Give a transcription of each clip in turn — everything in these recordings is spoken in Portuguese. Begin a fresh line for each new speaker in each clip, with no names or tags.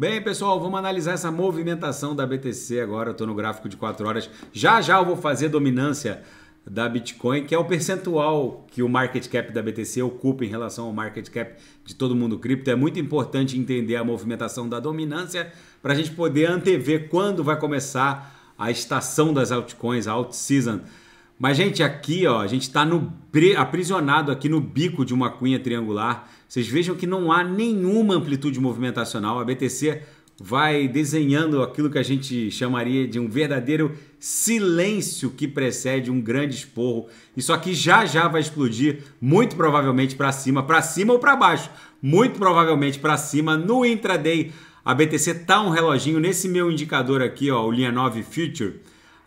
Bem, pessoal, vamos analisar essa movimentação da BTC agora. Eu estou no gráfico de 4 horas. Já já eu vou fazer dominância da Bitcoin, que é o percentual que o market cap da BTC ocupa em relação ao market cap de todo mundo cripto. É muito importante entender a movimentação da dominância para a gente poder antever quando vai começar a estação das altcoins, a alt season mas, gente, aqui, ó, a gente está aprisionado aqui no bico de uma cunha triangular. Vocês vejam que não há nenhuma amplitude movimentacional. A BTC vai desenhando aquilo que a gente chamaria de um verdadeiro silêncio que precede um grande esporro. Isso aqui já já vai explodir, muito provavelmente para cima, para cima ou para baixo. Muito provavelmente para cima no intraday. A BTC tá um reloginho nesse meu indicador aqui, ó, o linha 9 future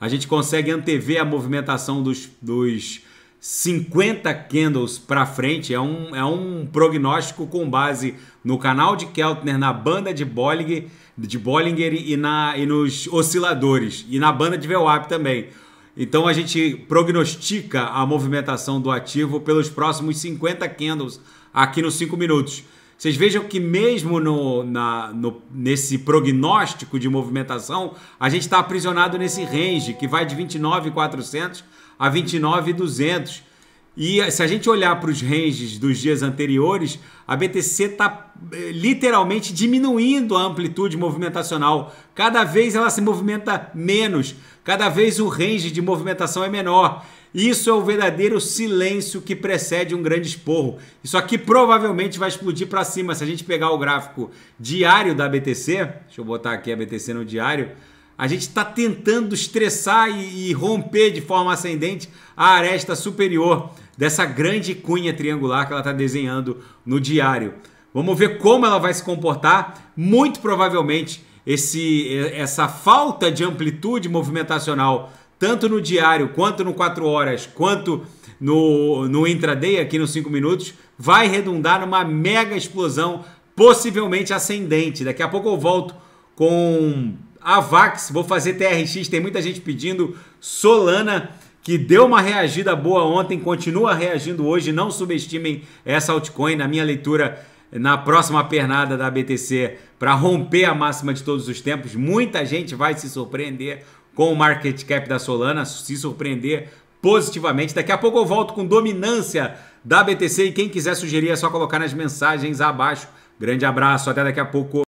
a gente consegue antever a movimentação dos, dos 50 candles para frente. É um, é um prognóstico com base no canal de Keltner, na banda de Bollinger, de Bollinger e, na, e nos osciladores, e na banda de VWAP também. Então a gente prognostica a movimentação do ativo pelos próximos 50 candles aqui nos 5 minutos. Vocês vejam que mesmo no, na, no, nesse prognóstico de movimentação, a gente está aprisionado nesse range que vai de 29,400 a 29,200. E se a gente olhar para os ranges dos dias anteriores, a BTC está eh, literalmente diminuindo a amplitude movimentacional. Cada vez ela se movimenta menos, cada vez o range de movimentação é menor. Isso é o verdadeiro silêncio que precede um grande esporro. Isso aqui provavelmente vai explodir para cima. Se a gente pegar o gráfico diário da BTC, deixa eu botar aqui a BTC no diário, a gente está tentando estressar e, e romper de forma ascendente a aresta superior dessa grande cunha triangular que ela está desenhando no diário. Vamos ver como ela vai se comportar. Muito provavelmente esse, essa falta de amplitude movimentacional, tanto no diário, quanto no 4 horas, quanto no, no intraday, aqui nos 5 minutos, vai redundar numa mega explosão, possivelmente ascendente. Daqui a pouco eu volto com a VAX, vou fazer TRX, tem muita gente pedindo, Solana que deu uma reagida boa ontem, continua reagindo hoje. Não subestimem essa altcoin na minha leitura na próxima pernada da BTC para romper a máxima de todos os tempos. Muita gente vai se surpreender com o market cap da Solana, se surpreender positivamente. Daqui a pouco eu volto com dominância da BTC e quem quiser sugerir é só colocar nas mensagens abaixo. Grande abraço, até daqui a pouco.